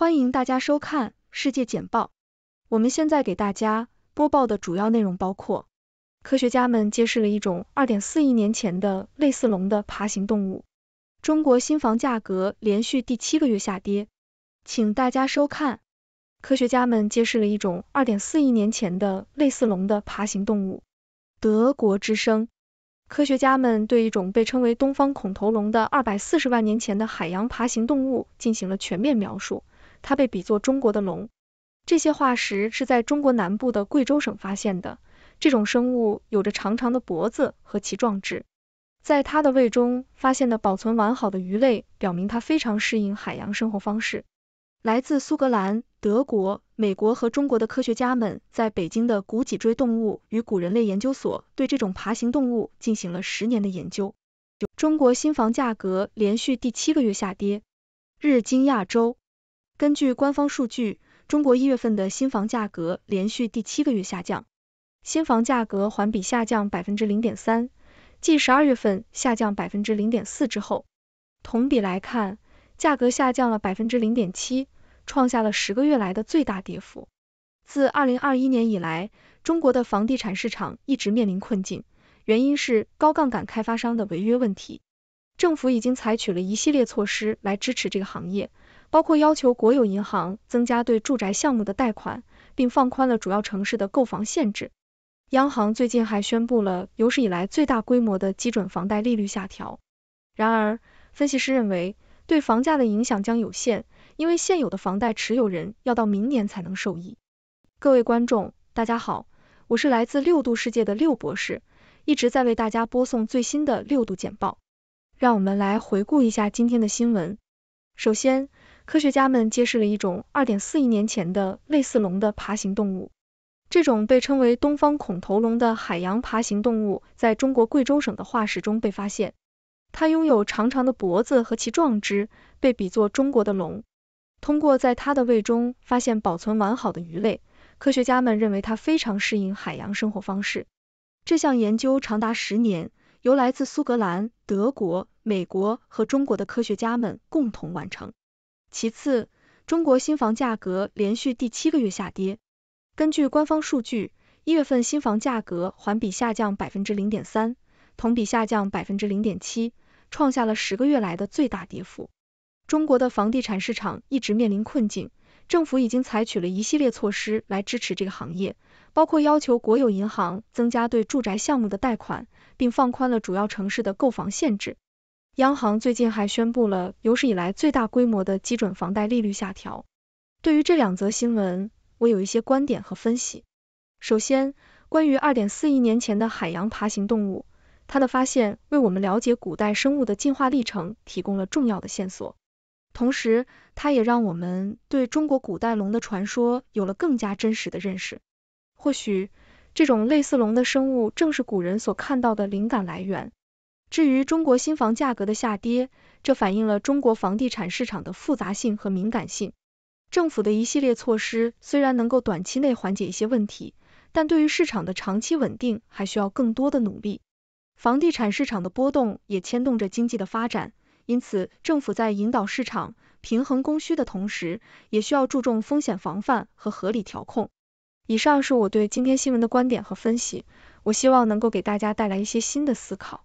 欢迎大家收看世界简报。我们现在给大家播报的主要内容包括：科学家们揭示了一种二点四亿年前的类似龙的爬行动物；中国新房价格连续第七个月下跌。请大家收看。科学家们揭示了一种二点四亿年前的类似龙的爬行动物。德国之声：科学家们对一种被称为东方恐头龙的二百四十万年前的海洋爬行动物进行了全面描述。它被比作中国的龙。这些化石是在中国南部的贵州省发现的。这种生物有着长长的脖子和鳍状志。在它的胃中发现的保存完好的鱼类，表明它非常适应海洋生活方式。来自苏格兰、德国、美国和中国的科学家们在北京的古脊椎动物与古人类研究所对这种爬行动物进行了十年的研究。中国新房价格连续第七个月下跌。日经亚洲。根据官方数据，中国一月份的新房价格连续第七个月下降，新房价格环比下降百分之零点三，继十二月份下降百分之零点四之后，同比来看，价格下降了百分之零点七，创下了十个月来的最大跌幅。自二零二一年以来，中国的房地产市场一直面临困境，原因是高杠杆开发商的违约问题。政府已经采取了一系列措施来支持这个行业。包括要求国有银行增加对住宅项目的贷款，并放宽了主要城市的购房限制。央行最近还宣布了有史以来最大规模的基准房贷利率下调。然而，分析师认为对房价的影响将有限，因为现有的房贷持有人要到明年才能受益。各位观众，大家好，我是来自六度世界的六博士，一直在为大家播送最新的六度简报。让我们来回顾一下今天的新闻，首先。科学家们揭示了一种2.4亿年前的类似龙的爬行动物。这种被称为东方恐头龙的海洋爬行动物，在中国贵州省的化石中被发现。它拥有长长的脖子和其状肢，被比作中国的龙。通过在它的胃中发现保存完好的鱼类，科学家们认为它非常适应海洋生活方式。这项研究长达十年，由来自苏格兰、德国、美国和中国的科学家们共同完成。其次，中国新房价格连续第七个月下跌。根据官方数据，一月份新房价格环比下降百分之零点三，同比下降百分之零点七，创下了十个月来的最大跌幅。中国的房地产市场一直面临困境，政府已经采取了一系列措施来支持这个行业，包括要求国有银行增加对住宅项目的贷款，并放宽了主要城市的购房限制。央行最近还宣布了有史以来最大规模的基准房贷利率下调。对于这两则新闻，我有一些观点和分析。首先，关于二点四亿年前的海洋爬行动物，它的发现为我们了解古代生物的进化历程提供了重要的线索，同时它也让我们对中国古代龙的传说有了更加真实的认识。或许，这种类似龙的生物正是古人所看到的灵感来源。至于中国新房价格的下跌，这反映了中国房地产市场的复杂性和敏感性。政府的一系列措施虽然能够短期内缓解一些问题，但对于市场的长期稳定还需要更多的努力。房地产市场的波动也牵动着经济的发展，因此政府在引导市场、平衡供需的同时，也需要注重风险防范和合理调控。以上是我对今天新闻的观点和分析，我希望能够给大家带来一些新的思考。